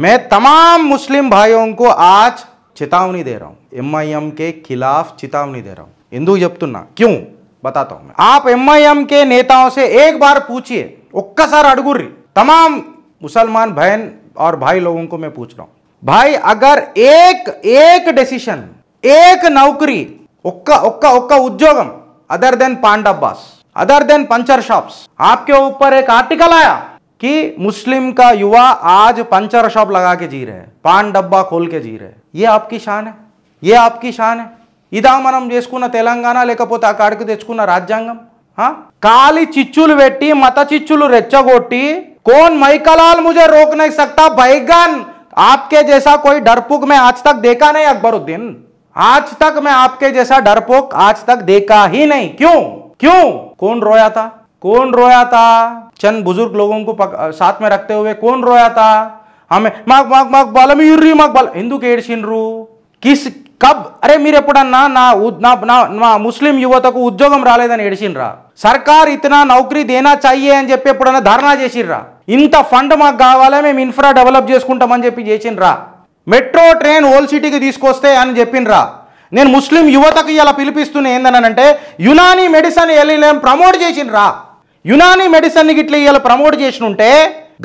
मैं तमाम मुस्लिम भाइयों को आज चेतावनी दे रहा हूं एमआईएम के खिलाफ चेतावनी दे रहा हूं हिंदू जब ना क्यों बताता हूं मैं आप एमआईएम के नेताओं से एक बार पूछिए ओक्कसार अड़गुर्री तमाम मुसलमान बहन और भाई लोगों को मैं पूछ रहा हूं भाई अगर एक एक डिसीशन एक नौकरी ओक्का ఒక్క ఒక్క ఉద్యోగం other than other than puncture shops आपके ऊपर एक आर्टिकल आया कि मुस्लिम का युवा आज पंचर शॉप लगा के जी रहे हैं पान डब्बा खोल के जी रहे हैं ये आपकी शान है ये आपकी शान है इधा మనం चुस्कना తెలంగాణ लेकिन ఆ కాడికి తెచ్చుకున్న రాజ్యాంగం కాలి చిచ్చులు పెట్టి మత చిచ్చులు రెచ్చగొట్టి కోన్ మైకలాల్ ముజే రోక్ నహీ आपके जैसा कोई डरपोक मैं आज तक देखा नहीं अकबरुद्दीन आज तक मैं आपके जैसा डरपोक आज तक देखा ही नहीं क्यों क्यों कौन रोया था कौन रोया था चंद बुजुर्ग लोगों को पक, साथ में रखते हुए कौन रोया था ఆమె మాకు మాకు మాకు బలం ఇర్రి మాకు బలం ఎందుకు ఏడ్చిండ్రు కిస్ కబ్ అరే మీరు ఎప్పుడన్నా నా నా నా ముస్లిం యువతకు ఉద్యోగం రాలేదని ఏడిచిండ్రా సర్కార్ ఇతనా నౌకరీ దేనా చెయ్యే అని చెప్పి ఎప్పుడన్నా ధర్నా చేసిండ్రా ఇంత ఫండ్ మాకు కావాలా మేము ఇన్ఫ్రా డెవలప్ చేసుకుంటామని చెప్పి చేసిండ్రా మెట్రో ట్రైన్ హోల్ సిటీకి తీసుకొస్తే అని చెప్పిండ్రా నేను ముస్లిం యువతకు ఇలా పిలిపిస్తున్న ఏందనంటే యునానీ మెడిసిన్ ఎల్ఎల్ఎం ప్రమోట్ చేసిండ్రా యునాని మెడిసిన్ గిట్ల ఇవాళ ప్రమోట్ ఉంటే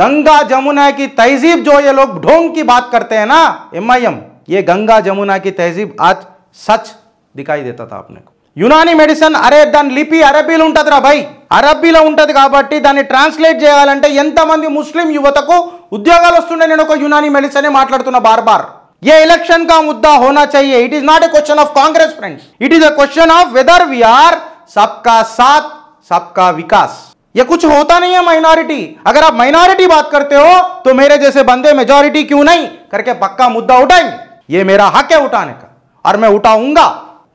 గంగా జమునాకి తైజీబ్ జోయలో ఢోంకి బాత్ కడితేనా ఎంఐఎం ఏ గంగా జమునాకి తైజీబ్ ఆజ్ సచ్ దికాయి దేతా తాప్నే యునాని మెడిసిన్ అరే దాని లిపి అరబీలో ఉంటుంది రా భయ్ అరబీలో ఉంటుంది కాబట్టి దాన్ని ట్రాన్స్లేట్ చేయాలంటే ఎంతమంది ముస్లిం యువతకు ఉద్యోగాలు వస్తుండే నేను ఒక యునాని మెడిసిన్ మాట్లాడుతున్నా బార్ బార్ ఏ ఎలక్షన్ కా ముద్దా హోనా చాయే it is not a question of Congress friends it is a question of whether we we are సబ్కా సాత్ सबका विकास ये कुछ होता नहीं है माइनॉरिटी अगर आप माइनॉरिटी बात करते हो तो मेरे जैसे बंदे मेजोरिटी क्यों नहीं करके पक्का मुद्दा उठाएंगे ये मेरा हक है उठाने का और मैं उठाऊंगा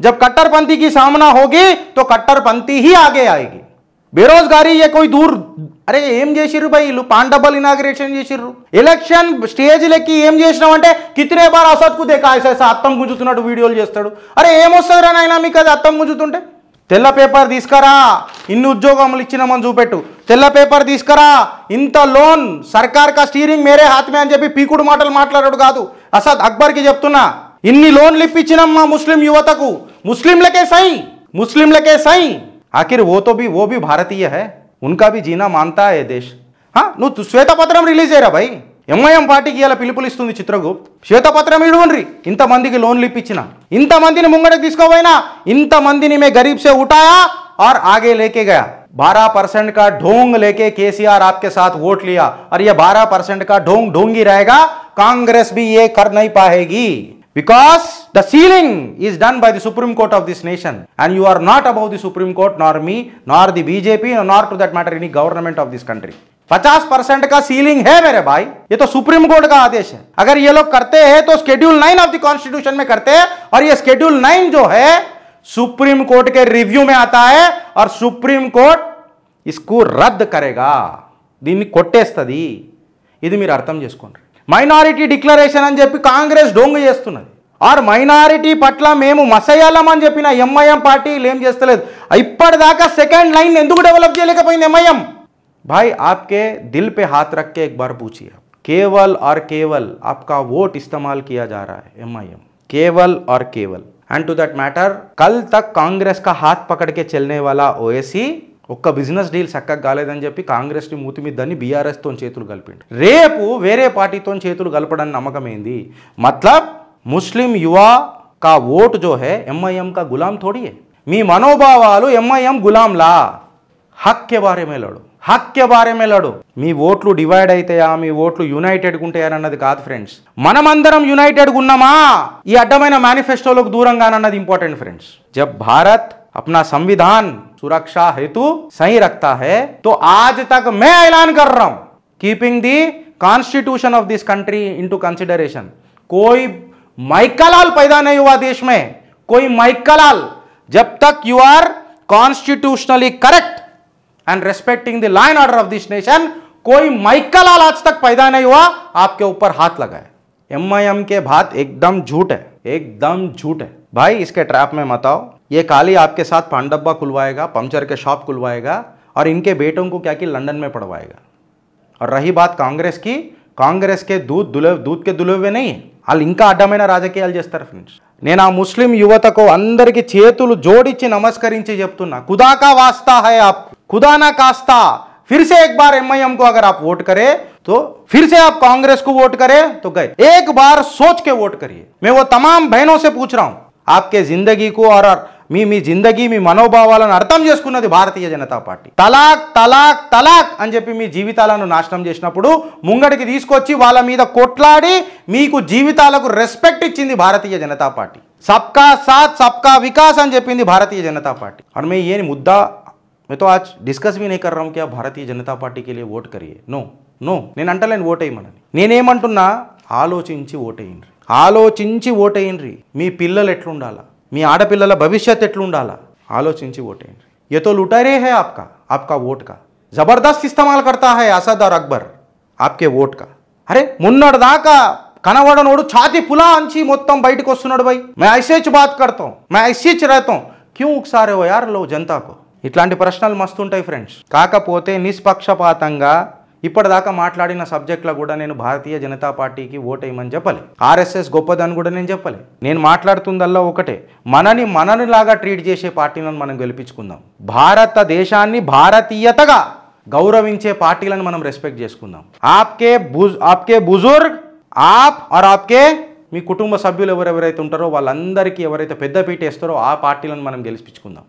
जब कट्टरपंथी की सामना होगी तो कट्टरपंथी ही आगे आएगी बेरोजगारी ఏ कोई दूर अरे एम చేసిర్రు భయ్ पांडबल इनाग्रेशन డబ్బల్ ఇనాగ్రేషన్ చేసిర్రు ఎలక్షన్ స్టేజ్ లెక్కి ఏం చేసినామంటే కితనే బార్ అసత్కు దేకా ऐसा గుంజుతున్నట్టు వీడియోలు చేస్తాడు అరే ఏమొస్తుంది రా నాయన మీకు అది తెల్ల పేపర్ తీస్కరా ఇన్ని ఉజ్జోగామలు ఇచ్చినమ్మను చూపెట్టు తెల్ల పేపర్ తీస్కరా ఇంత లోన్ సర్కార్ కా స్టీరింగ్ మేరే హాత్మే అంజేపి పీకూడ్ మోడల్ మాట్లాడరు కాదు అసద్ అక్బర్కి చెప్తున్నా ఇన్ని లోన్ లిపి ఇచ్చినమ్మ ముస్లిం యువతకు ముస్లింలకే సాయి ముస్లింలకే సాయి ఆఖిర్ వో తో బి వో బి భారతీయ హే unka bhi jeena manta hai desh ha nu tu swetha patram release ayra bhai MIM పార్టీకి ఇలా పిలుపులిస్తుంది చిత్రగుప్త్ శ్వేతపత్రం ఇడువండ్రి ఇంతమందికి లోన్లు ఇప్పించిన ఇంతమందిని ముంగడికి తీసుకోపోయినా ఇంతమందిని మే గరీబ్ సే ఉటాయా और आगे लेके गया 12 परसेंट का ढोंग लेके केसीआर आपके साथ वोट लिया और ये 12 परसेंट का ढोंग ढोंगी रहेगा कांग्रेस भी ये कर नहीं पाएगी because the ceiling is done by the supreme court of this nation and you are not above the supreme court nor me nor the bjp nor to that matter any government of this country पचास percent का ceiling है मेरे भाई ये तो supreme court का आदेश है अगर ये लोग करते हैं तो schedule nine of the constitution में करते हैं और ये स्केड्यूल नाइन जो है सुप्रीम कोर्ट के रिव्यू में आता है और सुप्रीम कोर्ट इसको रद्द करेगा दी को अर्थम चुस्को मैनारी डिशन अंग्रेस डोंग అని చెప్పి కాంగ్రెస్ డొంగు చేస్తున్నది ఆర్ మైనారిటీ పట్ల మేము మసయాలమని చెప్పిన सैकंड लाइन ఏం भाई आपके दिल पे हाथ रख के एक बार पूछिए केवल और केवल आपका वोट इस्तेमाल किया जा रहा है एम आई एम केवल और केवल एंड टू दैट मैटर कल तक कांग्रेस का हाथ पकड़ के चलने वाला ओएसी ఒక్క బిజినెస్ డీల్ చక్కగా కాలేదని చెప్పి కాంగ్రెస్ని మూతి మీదని బీఆర్ఎస్తో చేతులు కలిపిండు రేపు వేరే పార్టీతో చేతులు కలపడని నమ్మకం ఏంది మతలబ్ ముస్లిం యువా కా ఓటు జో హే ఎంఐఎం కా గులాం థోడి మీ మనోభావాలు ఎంఐఎం గులాంలా హక్ కే బారే మేలాడు हक के बारे में लड़ो డివైడ్ ओटू మీ ఓట్లు యునైటెడ్గా ఉంటాయనన్నది కాదు ఫ్రెండ్స్ మనమందరం యునైటెడ్గా ఉన్నామా ఈ అడ్డమైన మేనిఫెస్టోలకు దూరంగానన్నది ఇంపార్టెంట్ ఫ్రెండ్స్ జబ్ अपना संविधान सुरक्षा हेतु सही रखता है तो आज तक मैं ऐलान कर रहा हूं keeping the constitution of this country into consideration कोई माइकलाल पैदा नहीं हुआ देश में कोई माइकलाल जब तक you are constitutionally correct and respecting the line order of this nation कोई माइकल लाल आज तक पैदा नहीं हुआ आपके ऊपर हाथ लगाए एम आई एम के भात एकदम झूठ है एकदम झूठ है भाई इसके ट्रैप में मत आओ ये काली आपके साथ पांडब्बा खुलवाएगा पंचर के शॉप खुलवाएगा और इनके बेटों को क्या कि लंदन में पढ़वाएगा और रही बात कांग्रेस की कांग्रेस కాంగ్రెస్ కే దూత్ దులవ్ దూత్ కే దులవ్వే నయ్యి వాళ్ళు ఇంకా అడ్డమైన రాజకీయాలు చేస్తారు ఫ్రెండ్స్ నేను ఆ ముస్లిం యువతకు అందరికీ చేతులు జోడించి నమస్కరించి खुदा का वास्ता है आपको खुदा ना कास्ता फिर से एक बार एमआईएम को अगर आप वोट करें तो फिर से आप कांग्रेस को वोट करें तो गए एक बार सोच के वोट करिए मैं वो तमाम बहनों से पूछ रहा हूं आपके जिंदगी को और మీ మీ జిందగీ మీ మనోభావాలను అర్థం చేసుకున్నది భారతీయ జనతా పార్టీ తలాక్ తలాక్ తలాక్ అని చెప్పి మీ జీవితాలను నాశనం చేసినప్పుడు ముంగడికి తీసుకొచ్చి వాళ్ళ మీద కొట్లాడి మీకు జీవితాలకు రెస్పెక్ట్ ఇచ్చింది భారతీయ జనతా పార్టీ సబ్కా సాత్ సబ్కా వికాస్ అని చెప్పింది భారతీయ జనతా పార్టీ అన్మే ఏని ముద్దా मैं तो आज డిస్కస్ మీ నే కర్ రామ్ క్యా భారతీయ జనతా పార్టీకి లే ఓట్ కరియే నో నో నేను అంటలేను ఓట్ వేయమనని నేనేమంటున్నా ఆలోచించి ఓటేయండి ఆలోచించి ఓటేయండి మీ పిల్లలు ఎట్లుండాలా మీ ఆడపిల్లల భవిష్యత్ ఎట్లుండాలా ఆలోచించి ఓటేయండి ये तो लुटेरे है आपका आपका वोट జబర్దస్త్ ఇస్తమాల్ కడతా హై అసద్ ఆర్ అక్బర్ ఆప్కే ఓట్ కా అరే మొన్నటిదాకా కనబడనోడు ఛాతి పులా అంచి మొత్తం బయటకు వస్తున్నాడు బై మే ఐసేచ్ బాత్ కడతాం మే ఐసేచ్ రహతాం క్యూ ఒకసారి ఓ యార్ లో జనతాకు ఇట్లాంటి ప్రశ్నలు మస్తుంటాయి ఫ్రెండ్స్ కాకపోతే నిష్పక్షపాతంగా ఇప్పటిదాకా మాట్లాడిన సబ్జెక్ట్లో కూడా నేను భారతీయ జనతా పార్టీకి ఓటేయమని చెప్పలే ఆర్ఎస్ఎస్ గొప్పదని కూడా నేను చెప్పలే నేను మాట్లాడుతుందల్లా ఒకటే మనని మననిలాగా ట్రీట్ చేసే పార్టీలను మనం గెలిపించుకుందాం భారతదేశాన్ని భారతీయతగా గౌరవించే పార్టీలను మనం రెస్పెక్ట్ చేసుకుందాం ఆప్కే బుజ్ ఆప్కే బుజుర్గ్ ఆప్ ఆర్ ఆప్కే మీ కుటుంబ సభ్యులు ఎవరెవరైతే ఉంటారో వాళ్ళందరికీ ఎవరైతే పెద్దపీట వేస్తారో ఆ పార్టీలను మనం గెలిపించుకుందాం